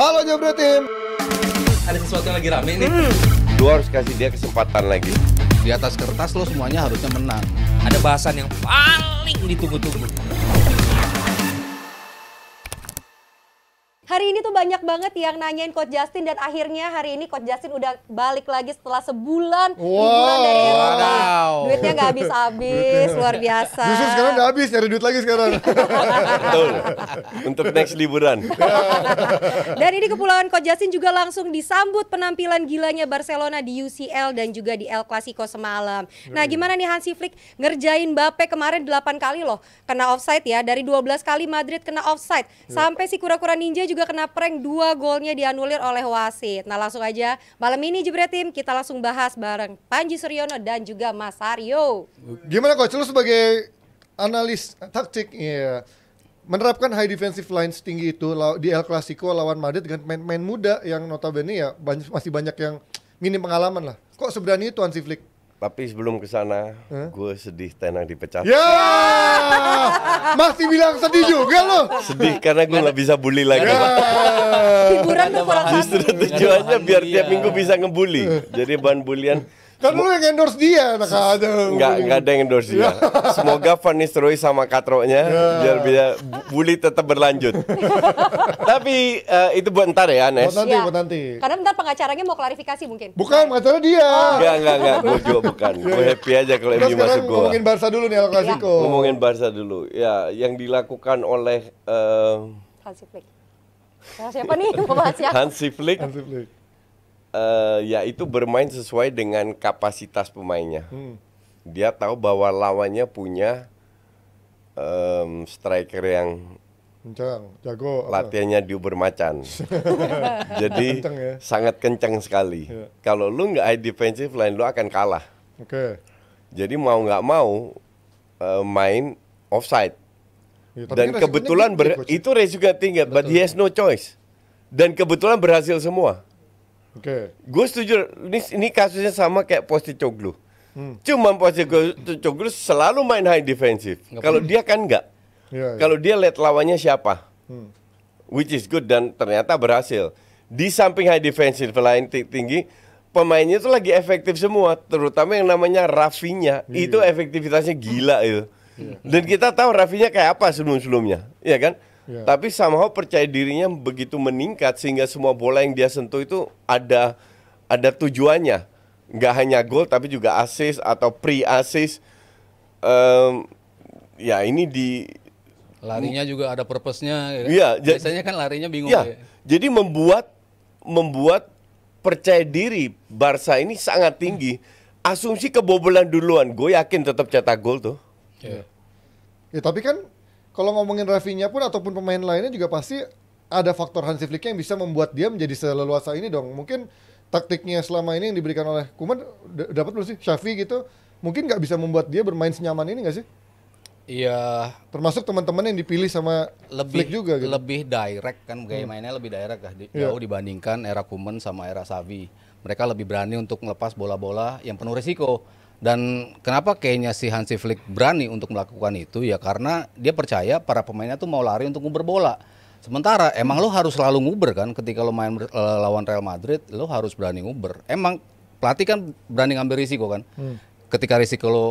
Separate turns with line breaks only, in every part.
Halo Jabra Team.
Ada sesuatu yang lagi rame nih. Hmm. Lu harus kasih dia kesempatan
lagi. Di atas kertas lo semuanya harusnya menang. Ada bahasan yang paling ditunggu-tunggu.
Hari ini tuh banyak banget yang nanyain Coach Justin dan akhirnya hari ini Coach Justin udah balik lagi setelah sebulan wow. liburan dari Eropa. Wow. Duitnya gak habis-habis, luar biasa. Justru
sekarang gak habis, nyari duit lagi sekarang. Betul.
Untuk next liburan.
dan ini Kepulauan Coach Justin juga langsung disambut penampilan gilanya Barcelona di UCL dan juga di El Clasico semalam. Nah, gimana nih Hansi Flick ngerjain Bape kemarin 8 kali loh kena offside ya. Dari 12 kali Madrid kena offside. Sampai si kura-kura ninja juga juga kena prank dua golnya dianulir oleh wasit. Nah langsung aja malam ini Jebret Tim kita langsung bahas bareng Panji Suryono dan juga Mas Aryo.
Gimana coach lu sebagai analis taktik ya menerapkan high defensive line setinggi itu di El Clasico lawan Madrid dengan main-main muda yang notabene ya masih banyak yang minim pengalaman lah. Kok seberani itu Hansi Flick?
tapi sebelum ke sana, huh? gue sedih Tenang dipecat. Ya,
masih bilang sedih juga lo.
Sedih karena gue nggak bisa bully lagi. Ya. Hiburan tuh kurang Justru tujuannya biar tiap minggu bisa ngebully. Jadi bahan bulian
Kan lu yang endorse dia, nah, ada. Enggak, enggak
ada yang endorse dia. Semoga Van Nistelrooy sama katroknya yeah. biar bisa bully tetap berlanjut. Tapi uh, itu buat ntar ya, Nes. Buat nanti,
ya. buat nanti. Karena ntar pengacaranya mau klarifikasi mungkin.
Bukan, pengacara
dia. Oh. Enggak,
enggak, enggak. Gue juga bukan. Gue iya. happy aja kalau Emi masuk gue. Ngomongin Barca dulu nih, El iya. Clasico. Ngomongin Barca dulu. Ya, yang dilakukan oleh... Uh,
Hansi Flick. Nah, siapa nih? Mau Hansi
Flick. Hansi Flick uh, itu bermain sesuai dengan kapasitas pemainnya. Hmm. Dia tahu bahwa lawannya punya um, striker yang
kencang, jago. Latihannya
di bermacan. Jadi kenceng ya. sangat kencang sekali. Ya. Kalau lu nggak high defensive lain lu akan kalah. Oke. Okay. Jadi mau nggak mau uh, main offside.
Ya, Dan kebetulan ber,
itu resiko tinggi, but he has no choice. Dan kebetulan berhasil semua Okay. Gue setuju. Ini, ini kasusnya sama kayak Posti Coglu. Hmm. Cuman Posti Coglu selalu main high defensive. Kalau dia kan enggak. Yeah, yeah. Kalau dia lihat lawannya siapa. Hmm. Which is good dan ternyata berhasil. Di samping high defensive lain tinggi, pemainnya itu lagi efektif semua. Terutama yang namanya Rafinya. Yeah. Itu efektivitasnya gila itu. Yeah. Dan kita tahu Rafinya kayak apa sebelum-sebelumnya. Iya kan? Yeah. Tapi somehow percaya dirinya begitu meningkat sehingga semua bola yang dia sentuh itu ada ada tujuannya. Nggak hanya gol tapi juga assist atau pre assist. Um, ya ini di larinya
juga ada purpose-nya. Ya, ya biasanya kan larinya bingung. Ya, ya.
Jadi membuat membuat percaya diri Barca ini sangat tinggi. Asumsi kebobolan duluan, gue yakin tetap cetak gol tuh.
Yeah. Ya tapi kan kalau ngomongin Rafinha pun ataupun pemain lainnya juga pasti ada faktor Hansi Flick yang bisa membuat dia menjadi seleluasa ini dong. Mungkin taktiknya selama ini yang diberikan oleh Kuman dapat belum sih Shafi gitu? Mungkin nggak bisa membuat dia bermain senyaman ini nggak sih?
Iya.
Termasuk teman-teman yang dipilih sama lebih, Flick juga gitu.
Lebih direct kan gaya hmm. mainnya lebih direct lah yeah. dibandingkan era Kuman sama era Savi. Mereka lebih berani untuk melepas bola-bola yang penuh risiko. Dan kenapa kayaknya si Hansi Flick berani untuk melakukan itu ya karena dia percaya para pemainnya tuh mau lari untuk nguber bola. Sementara emang lo harus selalu nguber kan ketika lo main eh, lawan Real Madrid, lo harus berani nguber. Emang pelatih kan berani ngambil risiko kan. Hmm. Ketika risiko lo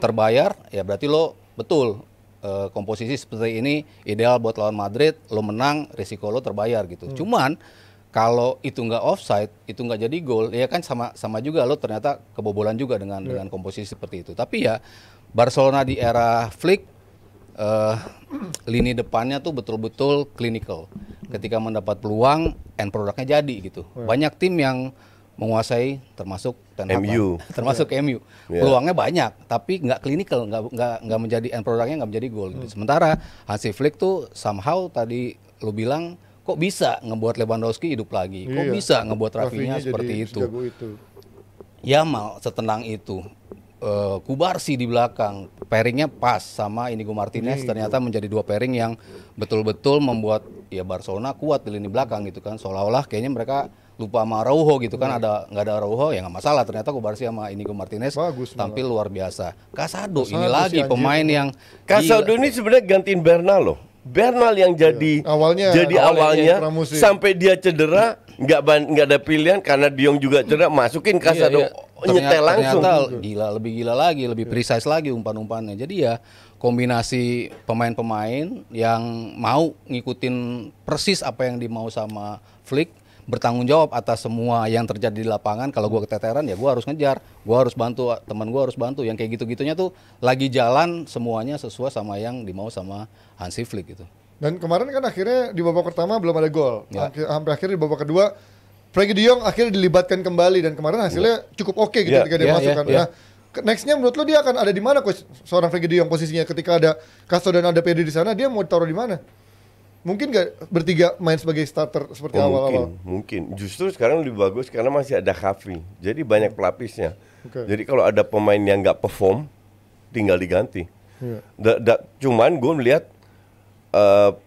terbayar, ya berarti lo betul eh, komposisi seperti ini ideal buat lawan Madrid, lo menang, risiko lo terbayar gitu. Hmm. Cuman kalau itu nggak offside, itu nggak jadi gol, ya kan sama sama juga lo ternyata kebobolan juga dengan yeah. dengan komposisi seperti itu. Tapi ya Barcelona di era Flick uh, lini depannya tuh betul-betul clinical. Ketika mendapat peluang end produknya jadi gitu. Yeah. Banyak tim yang menguasai termasuk Ten Hag, MU. termasuk yeah. MU. Ya. Peluangnya banyak, tapi nggak clinical, nggak nggak nggak menjadi end produknya nggak menjadi gol. Gitu. Hmm. Sementara Hansi Flick tuh somehow tadi lo bilang kok bisa ngebuat Lewandowski hidup lagi? Kok iya. bisa ngebuat Rafinha seperti itu? itu? Yamal setenang itu. Uh, Kubarsi di belakang, pairingnya pas sama Inigo Martinez Ini ternyata menjadi dua pairing yang betul-betul membuat ya Barcelona kuat di lini belakang gitu kan. Seolah-olah kayaknya mereka lupa sama Rauho gitu kan hmm. ada nggak ada Rauho ya nggak masalah ternyata Kubarsi sama Inigo Martinez Bagus, tampil malah. luar biasa Casado ini lagi si pemain yang Casado ini sebenarnya gantiin Bernal loh Bernal yang iya. jadi awalnya jadi awalnya, awalnya sampai
dia cedera nggak nggak ada pilihan karena Diong juga cedera masukin Casado iya, iya. nyetel ternyata, langsung ternyata
gila lebih gila lagi lebih precise lagi umpan-umpannya jadi ya kombinasi pemain-pemain yang mau ngikutin persis apa yang dimau sama Flick bertanggung jawab atas semua yang terjadi di lapangan. Kalau gue keteteran ya gue harus ngejar, gue harus bantu, teman gue harus bantu. Yang kayak gitu-gitunya tuh lagi jalan semuanya sesuai sama yang dimau sama Hansi Flick gitu.
Dan kemarin kan akhirnya di babak pertama belum ada gol. Ya. Akhir, hampir akhir di babak kedua Frankie De akhirnya dilibatkan kembali dan kemarin hasilnya ya. cukup oke okay gitu ya. ketika dia ya, masuk ya, kan. Ya. Nah, nextnya menurut lo dia akan ada di mana kok seorang Frankie De posisinya ketika ada Castro dan ada PD di sana dia mau ditaruh di mana? Mungkin gak bertiga main sebagai starter seperti awal-awal? Oh,
mungkin, mungkin. Justru sekarang lebih bagus karena masih ada Kavi. Jadi banyak pelapisnya. Okay. Jadi kalau ada pemain yang gak perform, tinggal diganti. Yeah. Da, da, cuman gue melihat uh,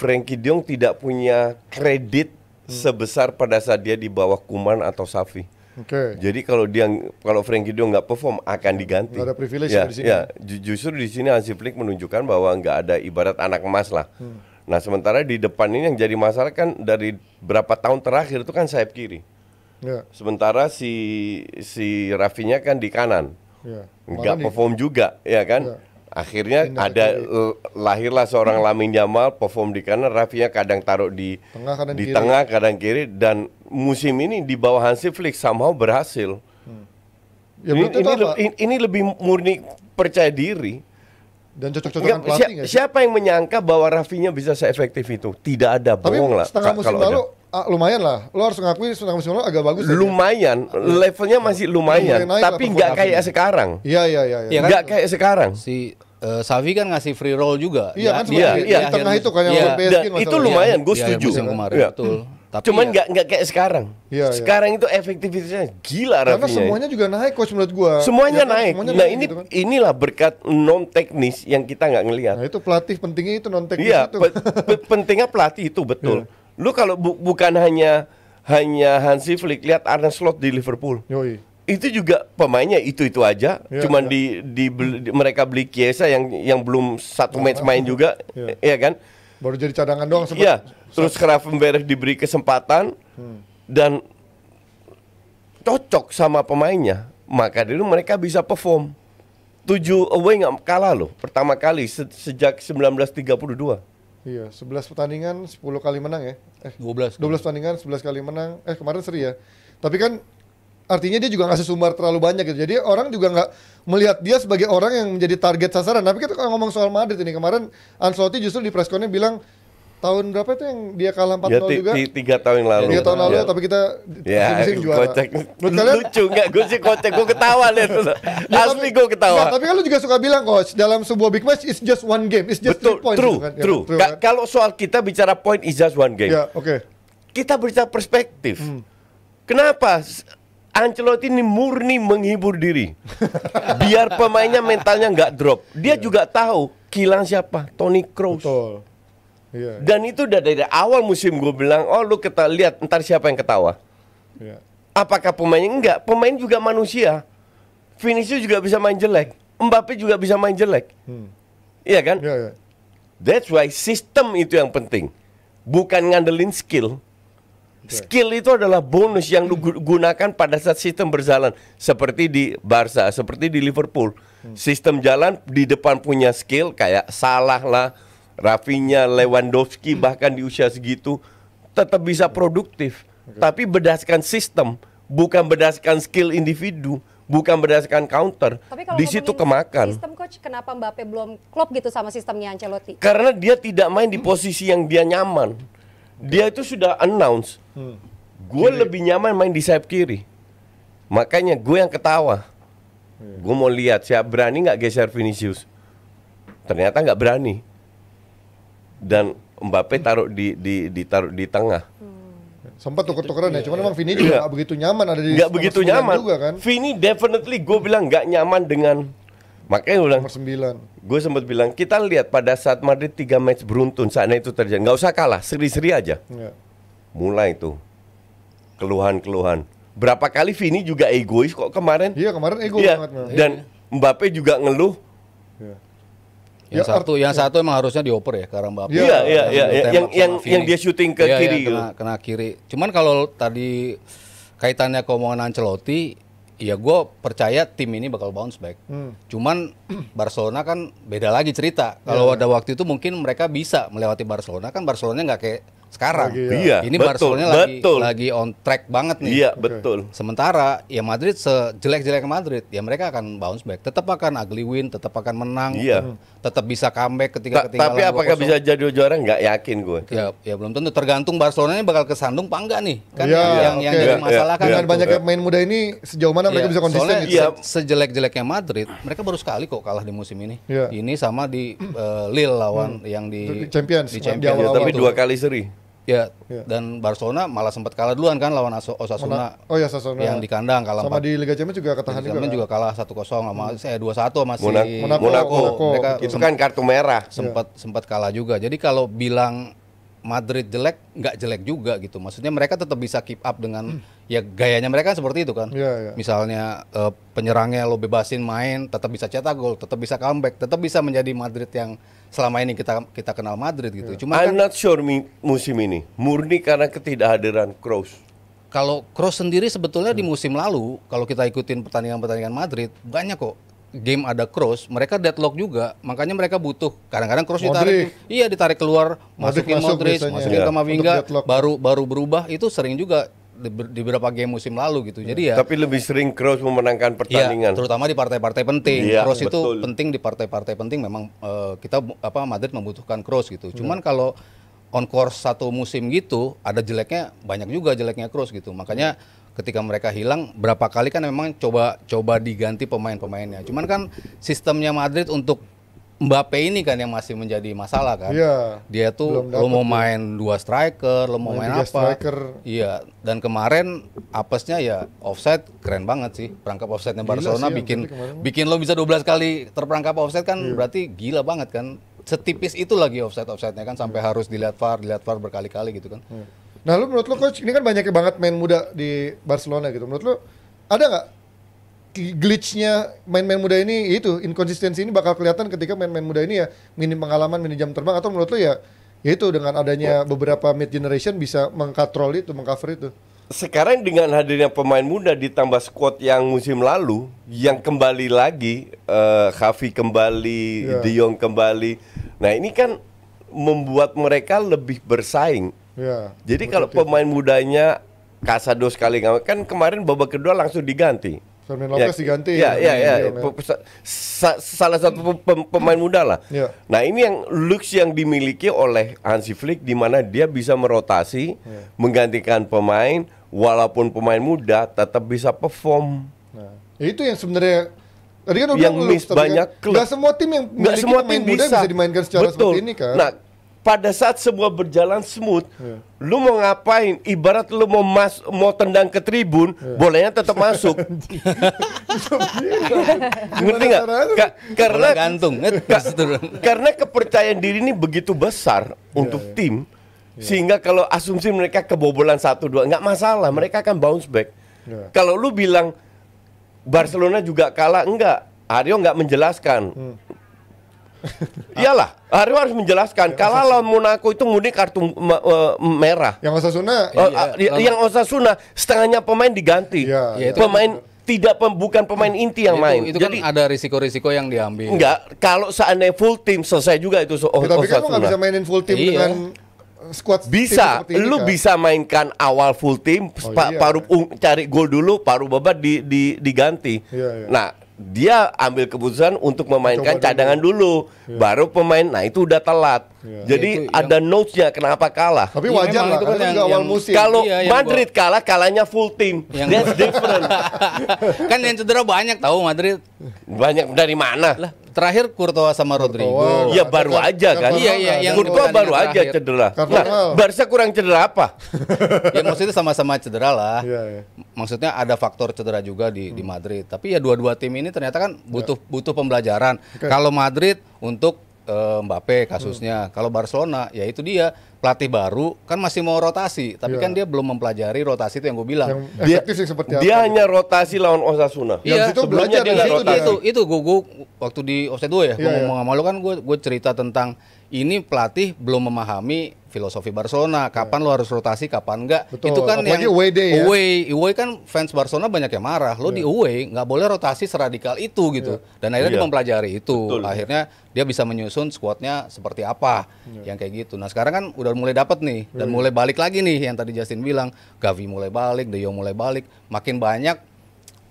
Frankie Dion tidak punya kredit hmm. sebesar pada saat dia di bawah Kuman atau Safi. Okay. Jadi kalau dia kalau Frankie Dion nggak perform akan diganti. Gak ada privilege ya, di sini. Ya, justru di sini Hansi Flick menunjukkan bahwa nggak ada ibarat anak emas lah. Hmm Nah sementara di depan ini yang jadi masalah kan dari berapa tahun terakhir itu kan sayap kiri. Ya. Sementara si si Rafinya kan di kanan,
ya. nggak
perform juga, ya kan? Ya. Akhirnya Indah ada lahirlah seorang ya. Hmm. Lamin Jamal perform di kanan, Rafinya kadang taruh di
tengah, kadang di kiri. tengah,
kadang kiri dan musim ini di bawah Hansi Flick somehow berhasil. Hmm. Ya, ini, ini, ini lebih murni percaya diri. Dan cocok-cocokan pelatih si, gak sih? Siapa yang menyangka bahwa Rafinya bisa seefektif itu? Tidak ada, Tapi bohong lah. setengah musim lalu
Ah, lumayan lah, lo harus ngakui setengah musim lalu agak bagus. Ya lumayan, ya. levelnya masih lumayan, lumayan tapi nggak kayak sekarang. Iya iya iya. iya. iya kan? Nggak ya, ya, kan?
kayak sekarang. Si uh, eh, Savi kan ngasih free roll juga. Iya ya, kan, iya, iya, di tengah itu kan yang iya, iya. PSG, itu lumayan, gue setuju. Musim kemarin, betul tapi Cuman ya.
nggak ya. nggak kayak sekarang. Ya, sekarang ya. itu efektivitasnya gila Karena ya. semuanya juga
naik coach menurut gua. Semuanya ya, naik. Semuanya nah, naik, ini gitu kan?
inilah berkat non teknis yang kita nggak ngelihat. Nah, itu pelatih pentingnya itu non teknis ya, itu. pe pentingnya pelatih itu betul. Ya. Lu kalau bu bukan hanya hanya Hansi Flick lihat Arne Slot di Liverpool. Yoi. Itu juga pemainnya itu-itu aja, ya, cuman ya. Di, di, di mereka beli Kiesa yang yang belum satu match main juga, ya, ya kan?
Baru jadi cadangan doang sempat. Iya.
Terus Kravenberg diberi kesempatan hmm. dan cocok sama pemainnya. Maka dulu mereka bisa perform. 7 away nggak kalah loh pertama kali se sejak 1932.
Iya, 11 pertandingan 10 kali menang ya. Eh 12. 12 pertandingan 11 kali menang. Eh kemarin seri ya. Tapi kan artinya dia juga nggak sesumbar terlalu banyak gitu. Jadi orang juga nggak melihat dia sebagai orang yang menjadi target sasaran. Tapi kita kalau ngomong soal Madrid ini kemarin Ancelotti justru di preskonnya bilang tahun berapa itu yang dia kalah empat 0 ya, juga?
Tiga tahun yang lalu. Tiga tahun lalu, ya. tapi kita ya, juga. juara. Kocek. Menurut kalian? Lucu nggak? Gue sih kocak, gue ketawa lihat ya, Asli gue ketawa. Ya, tapi
kan juga suka bilang coach, dalam sebuah big match it's just
one game, it's just Betul, three points. True, gitu kan? Ya, true. true kan? Kalau soal kita bicara point it's just one game. Ya, oke. Okay. Kita bicara perspektif. Hmm. Kenapa Ancelotti ini murni menghibur diri. Biar pemainnya mentalnya nggak drop. Dia yeah. juga tahu kilang siapa, Tony Kroos. Betul. Yeah. Dan itu udah dari awal musim gue bilang, oh lu kita lihat ntar siapa yang ketawa. Yeah. Apakah pemainnya enggak? Pemain juga manusia. Finishnya juga bisa main jelek. Mbappe juga bisa main jelek. Hmm. Iya kan? Yeah, yeah. That's why sistem itu yang penting. Bukan ngandelin skill Skill itu adalah bonus yang digunakan pada saat sistem berjalan seperti di Barca, seperti di Liverpool. Hmm. Sistem jalan di depan punya skill kayak Salah lah, Rafinha, Lewandowski hmm. bahkan di usia segitu tetap bisa produktif. Tapi berdasarkan sistem, bukan berdasarkan skill individu bukan berdasarkan counter. Tapi kalau di situ kemakan. Sistem
coach kenapa Mbappe belum klop gitu sama sistemnya Ancelotti?
Karena dia tidak main di hmm. posisi yang dia nyaman dia itu sudah announce hmm. gue lebih nyaman main di sayap kiri makanya gue yang ketawa hmm. gue mau lihat siap berani nggak geser Vinicius ternyata nggak berani dan Mbappe taruh di di taruh di tengah
hmm. sempat tuker-tukeran ya, iya. cuman memang Vini juga iya. gak begitu nyaman ada di Gak begitu nyaman juga kan. Vini
definitely gue bilang gak nyaman dengan Makanya gue bilang Nomor 9 Gue sempat bilang Kita lihat pada saat Madrid tiga match beruntun Saat itu terjadi Gak usah kalah Seri-seri aja yeah. Mulai itu Keluhan-keluhan Berapa kali Vini juga egois kok kemarin
Iya kemarin egois iya. yeah. banget yeah. Dan Mbappe juga ngeluh yeah. Yang ya, satu, yang ya. satu emang harusnya dioper ya karena Mbappe. Iya, iya, iya. iya. Yang yang yang dia syuting ke ya, kiri. Ya, kena, gitu. kena kiri. Cuman kalau tadi kaitannya ke omongan Ancelotti, ya gue percaya tim ini bakal bounce back. Hmm. Cuman Barcelona kan beda lagi cerita. Kalau yeah. ada waktu itu mungkin mereka bisa melewati Barcelona kan Barcelona nggak kayak sekarang. Lagi, ya. Iya, ini betul, Barcelona lagi betul. lagi on track banget nih. Iya, betul. Sementara ya Madrid sejelek-jelek Madrid, ya mereka akan bounce back, tetap akan ugly win, tetap akan menang, iya. tetap bisa comeback ketika Ta ketinggalan. Tapi apakah bisa jadi juara enggak yakin gue. Ya, ya belum tentu tergantung Barcelona ini bakal kesandung apa enggak nih. Kan iya, yang okay. yang jadi masalah kan dengan banyaknya pemain muda ini sejauh mana ya, mereka bisa konsisten gitu. Iya. sejelek-jeleknya Madrid, mereka baru sekali kok kalah di musim ini. Iya. Ini sama di uh, Lille lawan hmm. yang di, di Champions. Di Champions. Di ya, tapi itu. dua kali seri. Ya, ya. dan Barcelona malah sempat kalah duluan kan lawan Osasuna. Mana? Oh ya Osasuna. Yang di kandang kalah. Sama 4. di Liga Champions juga ketahan juga. Kan? juga kalah 1-0 sama hmm. eh 2-1 masih Monaco. Monaco. Monaco. Mereka itu kan kartu merah. Sempat ya. sempat kalah juga. Jadi kalau bilang Madrid jelek nggak jelek juga gitu. Maksudnya mereka tetap bisa keep up dengan hmm. ya gayanya mereka seperti itu kan. Ya, ya. Misalnya uh, penyerangnya lo bebasin main tetap bisa cetak gol, tetap bisa comeback, tetap bisa menjadi Madrid yang selama ini kita kita kenal Madrid gitu. Yeah. Cuma I'm
kan, not sure mi, musim ini murni karena ketidakhadiran Kroos.
Kalau Kroos sendiri sebetulnya hmm. di musim lalu kalau kita ikutin pertandingan-pertandingan Madrid banyak kok game ada cross, mereka deadlock juga, makanya mereka butuh. Kadang-kadang cross Modric. ditarik, iya ditarik keluar, Modric masukin masuk Modric, masukin ya. Kamavinga, baru baru berubah itu sering juga di beberapa game musim lalu gitu. Jadi ya. Tapi lebih sering cross memenangkan iya, pertandingan. Ya, terutama di partai-partai penting. Ya, betul. itu penting di partai-partai penting. Memang uh, kita apa Madrid membutuhkan cross gitu. Cuman iya. kalau on course satu musim gitu, ada jeleknya banyak juga jeleknya cross gitu. Makanya iya. ketika mereka hilang berapa kali kan memang coba coba diganti pemain-pemainnya. Cuman kan sistemnya Madrid untuk Mbappe ini kan yang masih menjadi masalah kan. Iya. Dia tuh lo mau main ya. dua striker, lo mau main, main apa? Striker. Iya. Dan kemarin apesnya ya offset keren banget sih. Perangkap offsetnya Barcelona sih, bikin bikin lo bisa 12 kali terperangkap offset kan iya. berarti gila banget kan. Setipis itu lagi offset-offsetnya kan sampai iya. harus dilihat VAR, dilihat VAR berkali-kali gitu kan. Iya. Nah,
lu menurut lo coach ini kan banyak banget main muda di Barcelona gitu. Menurut lo ada nggak glitchnya main-main muda ini itu inkonsistensi ini bakal kelihatan ketika main-main muda ini ya minim pengalaman minim jam terbang atau menurut lo ya ya itu dengan adanya beberapa mid generation bisa mengkatrol itu mengcover itu
sekarang dengan hadirnya pemain muda ditambah squad yang musim lalu yang kembali lagi uh, eh, Hafi kembali yeah. De kembali nah ini kan membuat mereka lebih bersaing
yeah, jadi kalau pemain
mudanya kasado sekali kan kemarin babak kedua langsung diganti
Fermin Lopez ya, diganti. Ya, ya, ya. ya. ya.
Sa salah satu pem pemain muda lah. Ya. Nah ini yang lux yang dimiliki oleh Hansi Flick di mana dia bisa merotasi, ya. menggantikan pemain, walaupun pemain muda tetap bisa perform. Nah, ya itu yang sebenarnya tadi kan udah yang miss banyak kan, klub. Gak semua tim yang memiliki semua tim bisa. muda bisa dimainkan secara Betul. seperti ini kan. Nah, pada saat semua berjalan smooth, yeah. lu mau ngapain? Ibarat lu mau mas mau tendang ke tribun, yeah. bolanya tetap masuk.
Ngerti nggak? Ka karena gantung, ka
karena kepercayaan diri ini begitu besar yeah, untuk yeah. tim, yeah. sehingga kalau asumsi mereka kebobolan satu dua nggak masalah, mereka akan bounce back. Yeah. Kalau lu bilang Barcelona juga kalah, enggak. Aryo nggak menjelaskan. Hmm Iyalah, Harim harus menjelaskan. Kalau lawan Monaco itu ngundi kartu e, merah. Yang Osasuna,
e, iya, ya, yang
Osasuna setengahnya pemain diganti. Iya, iya. Kan pemain tidak pem, bukan pemain inti yang main. Kan
Jadi, ada risiko-risiko yang diambil.
Enggak, kalau seandainya full team selesai juga itu so, ya, Tapi kamu nggak bisa mainin full team dengan
e, squad bisa ini, lu kan?
bisa mainkan awal full team, oh, pa iya. paru cari gol dulu paru babat di, di diganti iya, iya. nah dia ambil keputusan untuk memainkan Coba cadangan dulu, dulu. Ya. baru pemain. Nah itu udah telat. Ya. Jadi ya, ada yang... notesnya kenapa kalah. Tapi iya, wajar lah. Itu kan yang, awal musim. Kalau ya, Madrid gua... kalah, kalahnya full team.
Yang That's different. kan yang cedera banyak tahu Madrid. Banyak dari mana? Lah Terakhir Courtois sama Rodrigo. Courtois, ya iya, baru kan? aja kan. Iya iya yang Courtois baru aja terakhir. cedera. Nah, Barca kurang cedera apa? ya maksudnya sama-sama cedera lah. Ya, ya. Maksudnya ada faktor cedera juga di hmm. di Madrid. Tapi ya dua-dua tim ini ternyata kan iya. butuh ya. butuh pembelajaran. Okay. Kalau Madrid untuk uh, Mbappe kasusnya. Hmm. Kalau Barcelona ya itu dia pelatih baru kan masih mau rotasi, tapi yeah. kan dia belum mempelajari rotasi itu yang gue bilang. Yang dia sih dia apa gitu. hanya rotasi lawan Osasuna. ya itu sebelumnya dia, itu, dia itu itu gue, gue waktu di Osasuna ya, yeah, gue ngomong iya. sama lu kan gue gue cerita tentang ini pelatih belum memahami filosofi Barcelona. Iya. Kapan yeah. lo harus rotasi, kapan enggak. Betul. Itu kan Apalagi yang away day ya. Away, away kan fans Barcelona banyak yang marah. Lo yeah. di iya. away nggak boleh rotasi seradikal itu gitu. Yeah. Dan akhirnya yeah. dia mempelajari itu. Betul. Akhirnya dia bisa menyusun skuadnya seperti apa yeah. yang kayak gitu. Nah sekarang kan udah mulai dapat nih dan iya. mulai balik lagi nih yang tadi Justin bilang Gavi mulai balik, De mulai balik. Makin banyak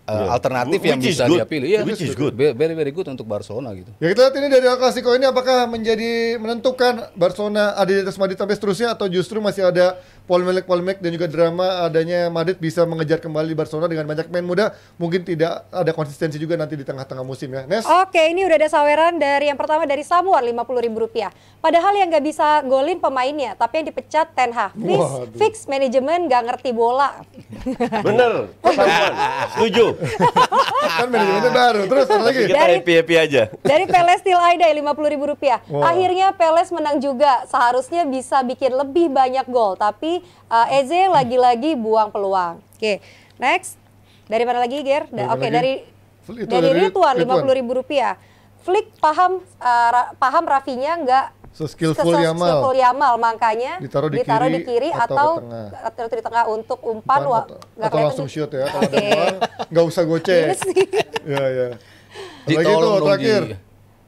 uh, alternatif which yang bisa good. dia pilih. Yeah, which is good. Very very good untuk Barcelona gitu. Ya kita lihat ini dari El Clasico ini apakah
menjadi menentukan Barcelona ada di atas Madrid sampai seterusnya atau justru masih ada polemik-polemik dan juga drama adanya Madrid bisa mengejar kembali Barcelona dengan banyak pemain muda mungkin tidak ada konsistensi juga nanti di tengah-tengah musim ya. Nes?
Oke, ini udah ada saweran dari yang pertama dari Samuel ribu rupiah. Padahal yang nggak bisa golin pemainnya, tapi yang dipecat Ten Hag. Fix, Waduh. fix manajemen nggak ngerti bola.
Bener, Setuju kan manajemennya baru. Terus apa lagi? dari, happy aja. Dari Peles
Til Aida lima puluh ribu rupiah. Wow. Akhirnya Peles menang juga. Seharusnya bisa bikin lebih banyak gol, tapi uh, Eze lagi-lagi buang peluang. Oke, okay. next. Dari mana lagi, Ger? Da Oke, okay, dari
itu dari, dari Rituan lima puluh
ribu rupiah. Flick paham uh, ra, paham Rafinya nggak
Skillful Yamal. Skillful
Yamal makanya ditaruh di ditaruh kiri, di kiri atau, atau di tengah untuk umpan, umpan atau, atau langsung di... shoot ya. Kalau okay.
usah goce. Iya, iya iya. Lagi itu terakhir.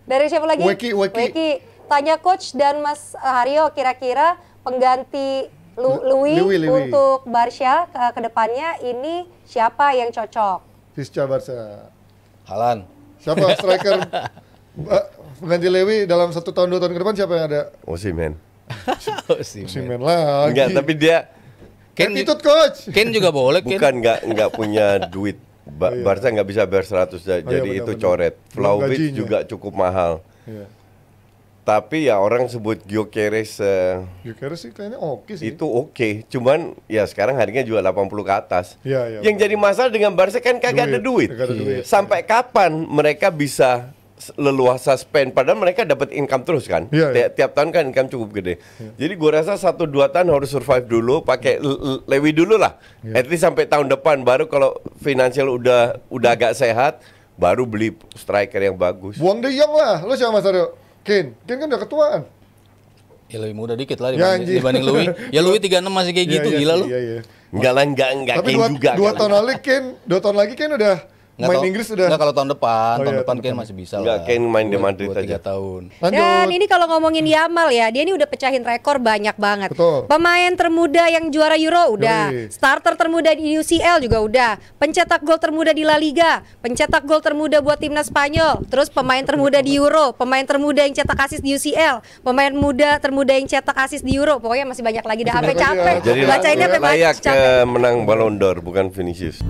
Dari siapa lagi? Weki, Weki. Weki. Tanya coach dan Mas eh, Haryo kira-kira pengganti Lu, Louis, Louis, Louis untuk Barca ke, eh, ke depannya ini siapa yang cocok?
Fisca Barca. Halan. Siapa striker pengganti Lewi dalam satu tahun dua tahun ke depan siapa yang ada?
Osimen.
Osimen lah.
Enggak, tapi dia Ken itu coach. Ken juga boleh. Ken. Bukan nggak nggak punya duit. Ba iya. oh, iya. Barca nggak bisa bayar 100 jadi oh, iya, benar, itu coret. Flauvit juga cukup mahal. Iya. Tapi ya orang sebut Giokeres. uh, eh, sih kayaknya oke okay sih. Itu oke, okay. cuman ya sekarang harganya juga 80 ke atas. Iya, iya, Yang benar. jadi masalah dengan Barca kan kagak duit. ada duit. ada duit. Sampai kapan mereka bisa leluasa spend padahal mereka dapat income terus kan yeah, yeah. tiap tahun kan income cukup gede yeah. jadi gue rasa satu dua tahun harus survive dulu pakai lewi dulu lah yeah. at least sampai tahun depan baru kalau finansial udah udah agak sehat baru beli striker yang bagus
Wong De Jong lah lu siapa Mas Aryo Ken Ken kan udah ketuaan
Ya lebih muda dikit lah dibanding, ya, dibanding Louis. Ya Louis 36 masih kayak iya, gitu, ya, ya, gila lu. Iya, iya. Enggak lah, enggak, enggak Tapi dua, juga. Dua tahun
lagi Ken, dua tahun lagi Ken udah Nggak main tahu, Inggris
sudah. Nah kalau tahun depan, oh, tahun iya, depan kan masih bisa enggak, lah. Kane main di Madrid dua, aja. tahun. Lanjut.
Dan ini kalau ngomongin Yamal ya, dia ini udah pecahin rekor banyak banget. Betul. Pemain termuda yang juara Euro udah, Yoi. starter termuda di UCL juga udah, pencetak gol termuda di La Liga, pencetak gol termuda buat timnas Spanyol, terus pemain termuda di Euro, pemain termuda yang cetak asis di UCL, pemain muda termuda yang cetak asis di Euro. Pokoknya masih banyak lagi dah capek-capek. Jadi bacainnya layak
capek. menang Ballon d'Or bukan Vinicius.